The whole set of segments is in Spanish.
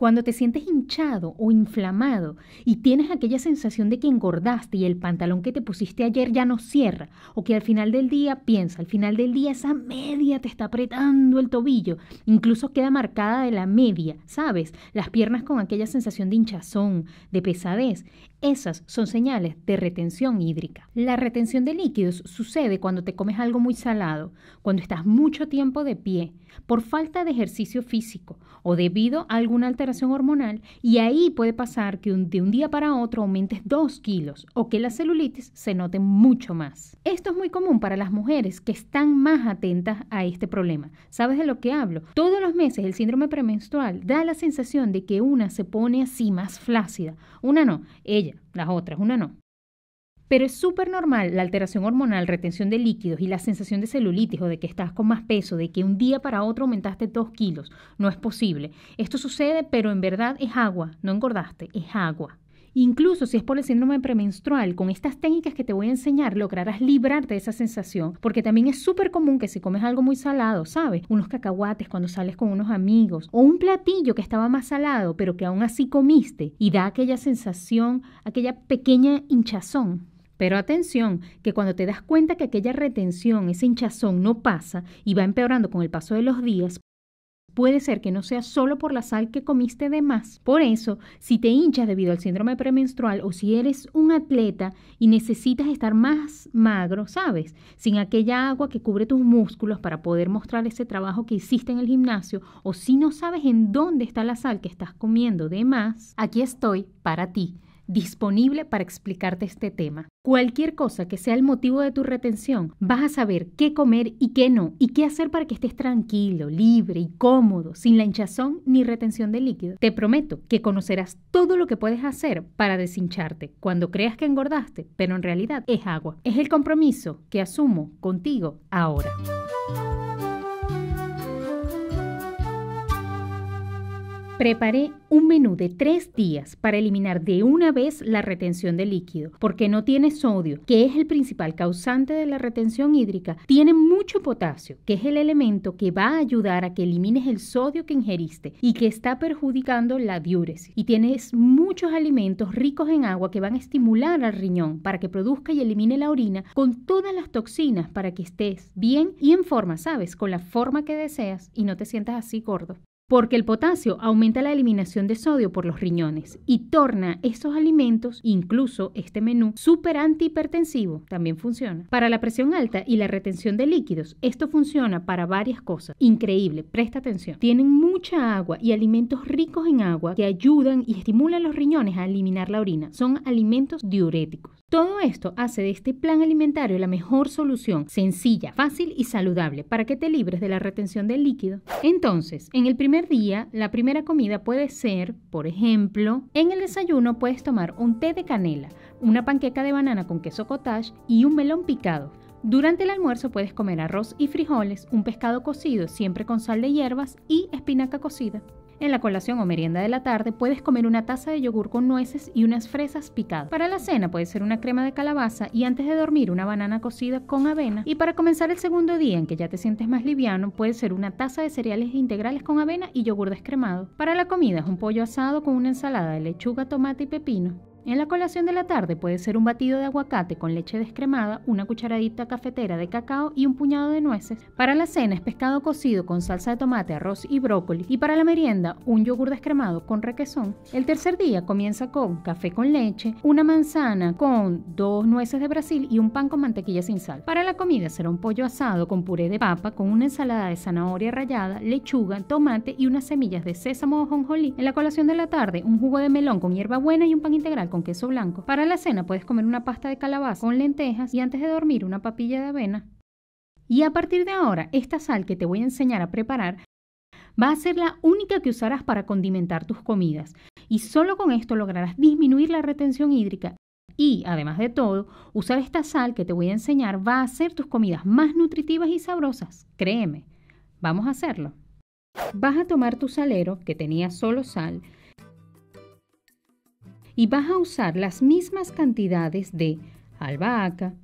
Cuando te sientes hinchado o inflamado y tienes aquella sensación de que engordaste y el pantalón que te pusiste ayer ya no cierra, o que al final del día, piensa, al final del día esa media te está apretando el tobillo, incluso queda marcada de la media, ¿sabes? Las piernas con aquella sensación de hinchazón, de pesadez. Esas son señales de retención hídrica. La retención de líquidos sucede cuando te comes algo muy salado, cuando estás mucho tiempo de pie, por falta de ejercicio físico o debido a alguna alteración hormonal y ahí puede pasar que de un día para otro aumentes 2 kilos o que la celulitis se note mucho más. Esto es muy común para las mujeres que están más atentas a este problema. ¿Sabes de lo que hablo? Todos los meses el síndrome premenstrual da la sensación de que una se pone así más flácida, una no, ella las otras, una no. Pero es súper normal la alteración hormonal, retención de líquidos y la sensación de celulitis o de que estás con más peso, de que un día para otro aumentaste 2 kilos. No es posible. Esto sucede, pero en verdad es agua. No engordaste, es agua. Incluso si es por el síndrome premenstrual, con estas técnicas que te voy a enseñar, lograrás librarte de esa sensación, porque también es súper común que si comes algo muy salado, ¿sabes? Unos cacahuates cuando sales con unos amigos, o un platillo que estaba más salado, pero que aún así comiste, y da aquella sensación, aquella pequeña hinchazón. Pero atención, que cuando te das cuenta que aquella retención, ese hinchazón no pasa y va empeorando con el paso de los días, Puede ser que no sea solo por la sal que comiste de más. Por eso, si te hinchas debido al síndrome premenstrual o si eres un atleta y necesitas estar más magro, ¿sabes? Sin aquella agua que cubre tus músculos para poder mostrar ese trabajo que hiciste en el gimnasio o si no sabes en dónde está la sal que estás comiendo de más, aquí estoy para ti disponible para explicarte este tema. Cualquier cosa que sea el motivo de tu retención, vas a saber qué comer y qué no, y qué hacer para que estés tranquilo, libre y cómodo, sin la hinchazón ni retención de líquido. Te prometo que conocerás todo lo que puedes hacer para deshincharte cuando creas que engordaste, pero en realidad es agua. Es el compromiso que asumo contigo ahora. Preparé un menú de tres días para eliminar de una vez la retención de líquido, porque no tiene sodio, que es el principal causante de la retención hídrica. Tiene mucho potasio, que es el elemento que va a ayudar a que elimines el sodio que ingeriste y que está perjudicando la diuresis. Y tienes muchos alimentos ricos en agua que van a estimular al riñón para que produzca y elimine la orina con todas las toxinas para que estés bien y en forma, ¿sabes? Con la forma que deseas y no te sientas así gordo porque el potasio aumenta la eliminación de sodio por los riñones y torna estos alimentos, incluso este menú, súper antihipertensivo, también funciona. Para la presión alta y la retención de líquidos, esto funciona para varias cosas. Increíble, presta atención. Tienen mucha agua y alimentos ricos en agua que ayudan y estimulan los riñones a eliminar la orina. Son alimentos diuréticos. Todo esto hace de este plan alimentario la mejor solución, sencilla, fácil y saludable, para que te libres de la retención del líquido. Entonces, en el primer día, la primera comida puede ser, por ejemplo, en el desayuno puedes tomar un té de canela, una panqueca de banana con queso cottage y un melón picado. Durante el almuerzo puedes comer arroz y frijoles, un pescado cocido siempre con sal de hierbas y espinaca cocida. En la colación o merienda de la tarde puedes comer una taza de yogur con nueces y unas fresas picadas. Para la cena puede ser una crema de calabaza y antes de dormir una banana cocida con avena. Y para comenzar el segundo día en que ya te sientes más liviano puede ser una taza de cereales integrales con avena y yogur descremado. Para la comida es un pollo asado con una ensalada de lechuga, tomate y pepino. En la colación de la tarde puede ser un batido de aguacate con leche descremada, una cucharadita cafetera de cacao y un puñado de nueces. Para la cena es pescado cocido con salsa de tomate, arroz y brócoli. Y para la merienda, un yogur descremado con requesón. El tercer día comienza con café con leche, una manzana con dos nueces de Brasil y un pan con mantequilla sin sal. Para la comida será un pollo asado con puré de papa, con una ensalada de zanahoria rallada, lechuga, tomate y unas semillas de sésamo o jonjolí. En la colación de la tarde, un jugo de melón con hierbabuena y un pan integral con queso blanco. Para la cena puedes comer una pasta de calabaza con lentejas y antes de dormir una papilla de avena. Y a partir de ahora, esta sal que te voy a enseñar a preparar va a ser la única que usarás para condimentar tus comidas. Y solo con esto lograrás disminuir la retención hídrica y además de todo, usar esta sal que te voy a enseñar va a hacer tus comidas más nutritivas y sabrosas. Créeme, vamos a hacerlo. Vas a tomar tu salero, que tenía solo sal, y vas a usar las mismas cantidades de albahaca,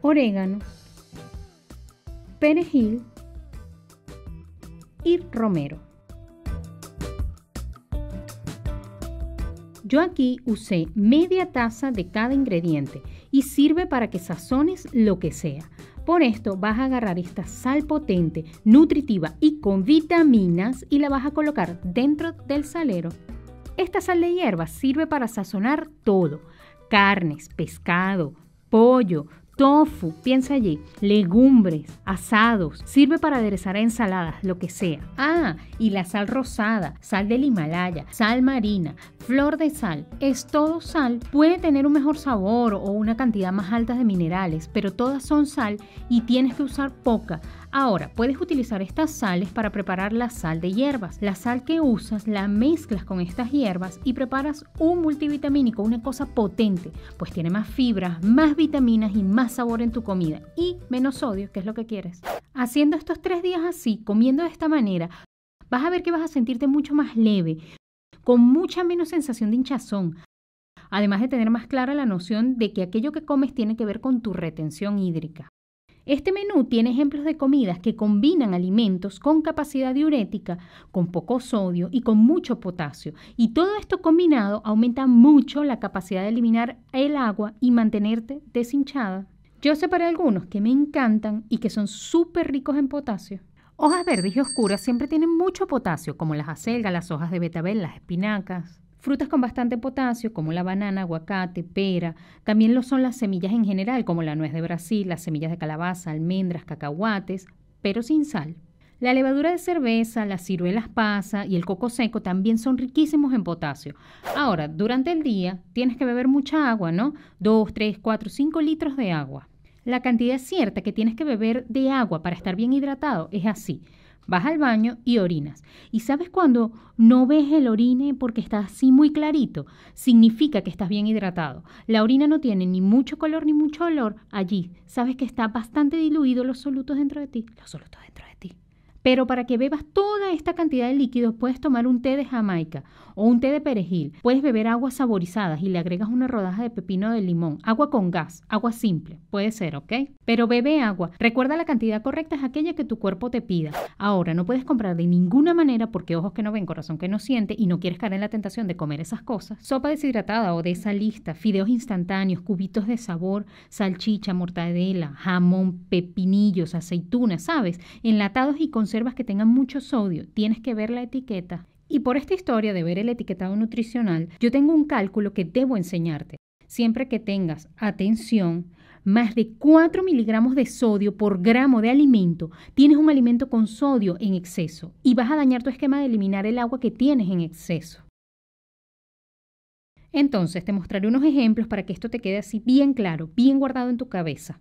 orégano, perejil y romero. Yo aquí usé media taza de cada ingrediente y sirve para que sazones lo que sea. Por esto vas a agarrar esta sal potente, nutritiva y con vitaminas y la vas a colocar dentro del salero esta sal de hierbas sirve para sazonar todo, carnes, pescado, pollo, tofu, piensa allí, legumbres, asados, sirve para aderezar ensaladas, lo que sea. Ah, y la sal rosada, sal del Himalaya, sal marina, flor de sal, es todo sal, puede tener un mejor sabor o una cantidad más alta de minerales, pero todas son sal y tienes que usar poca Ahora, puedes utilizar estas sales para preparar la sal de hierbas. La sal que usas la mezclas con estas hierbas y preparas un multivitamínico, una cosa potente, pues tiene más fibras, más vitaminas y más sabor en tu comida y menos sodio, que es lo que quieres. Haciendo estos tres días así, comiendo de esta manera, vas a ver que vas a sentirte mucho más leve, con mucha menos sensación de hinchazón, además de tener más clara la noción de que aquello que comes tiene que ver con tu retención hídrica. Este menú tiene ejemplos de comidas que combinan alimentos con capacidad diurética, con poco sodio y con mucho potasio. Y todo esto combinado aumenta mucho la capacidad de eliminar el agua y mantenerte deshinchada. Yo para algunos que me encantan y que son súper ricos en potasio. Hojas verdes y oscuras siempre tienen mucho potasio, como las acelgas, las hojas de betabel, las espinacas. Frutas con bastante potasio, como la banana, aguacate, pera. También lo son las semillas en general, como la nuez de Brasil, las semillas de calabaza, almendras, cacahuates, pero sin sal. La levadura de cerveza, las ciruelas pasa y el coco seco también son riquísimos en potasio. Ahora, durante el día tienes que beber mucha agua, ¿no? 2, 3, 4, 5 litros de agua. La cantidad cierta que tienes que beber de agua para estar bien hidratado es así. Vas al baño y orinas. ¿Y sabes cuando no ves el orine porque está así muy clarito? Significa que estás bien hidratado. La orina no tiene ni mucho color ni mucho olor allí. Sabes que está bastante diluido los solutos dentro de ti. Los solutos dentro de ti. Pero para que bebas toda esta cantidad de líquidos, puedes tomar un té de Jamaica o un té de perejil. Puedes beber aguas saborizadas y le agregas una rodaja de pepino de limón. Agua con gas, agua simple, puede ser, ¿ok? Pero bebe agua. Recuerda la cantidad correcta es aquella que tu cuerpo te pida. Ahora, no puedes comprar de ninguna manera porque ojos que no ven, corazón que no siente y no quieres caer en la tentación de comer esas cosas. Sopa deshidratada o de esa lista, fideos instantáneos, cubitos de sabor, salchicha, mortadela, jamón, pepinillos, aceitunas, ¿sabes? Enlatados y con que tengan mucho sodio, tienes que ver la etiqueta. Y por esta historia de ver el etiquetado nutricional, yo tengo un cálculo que debo enseñarte. Siempre que tengas atención, más de 4 miligramos de sodio por gramo de alimento, tienes un alimento con sodio en exceso y vas a dañar tu esquema de eliminar el agua que tienes en exceso. Entonces, te mostraré unos ejemplos para que esto te quede así bien claro, bien guardado en tu cabeza.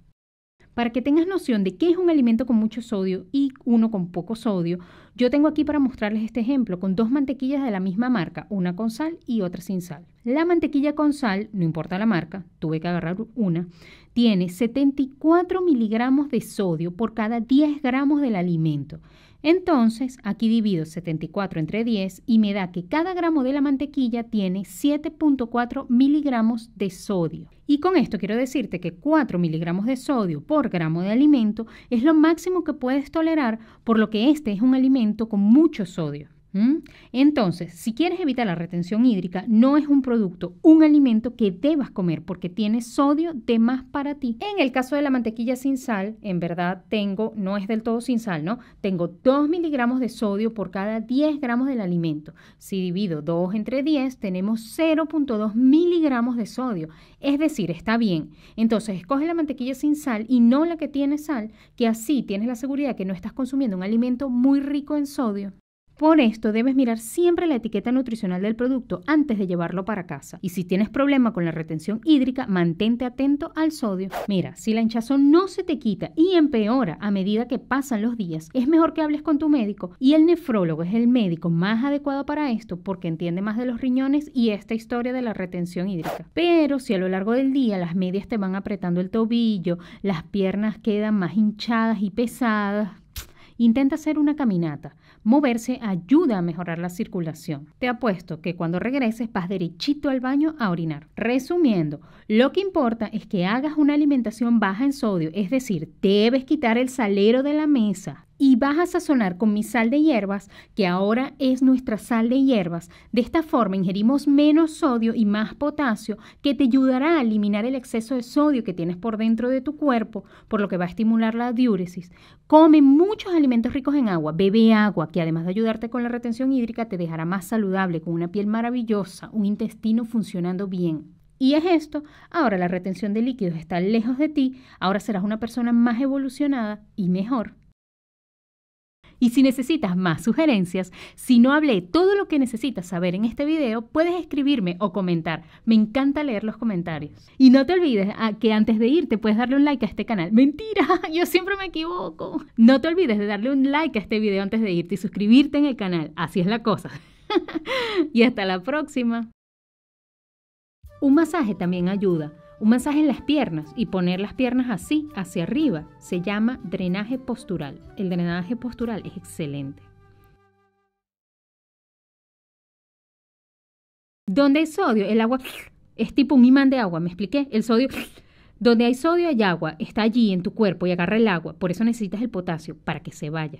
Para que tengas noción de qué es un alimento con mucho sodio y uno con poco sodio, yo tengo aquí para mostrarles este ejemplo con dos mantequillas de la misma marca, una con sal y otra sin sal. La mantequilla con sal, no importa la marca, tuve que agarrar una, tiene 74 miligramos de sodio por cada 10 gramos del alimento. Entonces, aquí divido 74 entre 10 y me da que cada gramo de la mantequilla tiene 7.4 miligramos de sodio. Y con esto quiero decirte que 4 miligramos de sodio por gramo de alimento es lo máximo que puedes tolerar, por lo que este es un alimento con mucho sodio. ¿Mm? Entonces, si quieres evitar la retención hídrica, no es un producto, un alimento que debas comer porque tiene sodio de más para ti. En el caso de la mantequilla sin sal, en verdad tengo, no es del todo sin sal, ¿no? Tengo 2 miligramos de sodio por cada 10 gramos del alimento. Si divido 2 entre 10, tenemos 0.2 miligramos de sodio. Es decir, está bien. Entonces, escoge la mantequilla sin sal y no la que tiene sal, que así tienes la seguridad de que no estás consumiendo un alimento muy rico en sodio. Por esto debes mirar siempre la etiqueta nutricional del producto antes de llevarlo para casa. Y si tienes problema con la retención hídrica, mantente atento al sodio. Mira, si la hinchazón no se te quita y empeora a medida que pasan los días, es mejor que hables con tu médico. Y el nefrólogo es el médico más adecuado para esto porque entiende más de los riñones y esta historia de la retención hídrica. Pero si a lo largo del día las medias te van apretando el tobillo, las piernas quedan más hinchadas y pesadas, Intenta hacer una caminata. Moverse ayuda a mejorar la circulación. Te apuesto que cuando regreses vas derechito al baño a orinar. Resumiendo, lo que importa es que hagas una alimentación baja en sodio, es decir, debes quitar el salero de la mesa y vas a sazonar con mi sal de hierbas, que ahora es nuestra sal de hierbas. De esta forma ingerimos menos sodio y más potasio, que te ayudará a eliminar el exceso de sodio que tienes por dentro de tu cuerpo, por lo que va a estimular la diuresis. Come muchos alimentos ricos en agua, bebe agua, que además de ayudarte con la retención hídrica, te dejará más saludable, con una piel maravillosa, un intestino funcionando bien. Y es esto, ahora la retención de líquidos está lejos de ti, ahora serás una persona más evolucionada y mejor. Y si necesitas más sugerencias, si no hablé todo lo que necesitas saber en este video, puedes escribirme o comentar. Me encanta leer los comentarios. Y no te olvides ah, que antes de irte puedes darle un like a este canal. Mentira, yo siempre me equivoco. No te olvides de darle un like a este video antes de irte y suscribirte en el canal. Así es la cosa. y hasta la próxima. Un masaje también ayuda un masaje en las piernas y poner las piernas así, hacia arriba, se llama drenaje postural. El drenaje postural es excelente. Donde hay sodio, el agua es tipo un imán de agua, ¿me expliqué? El sodio, donde hay sodio hay agua, está allí en tu cuerpo y agarra el agua. Por eso necesitas el potasio, para que se vaya.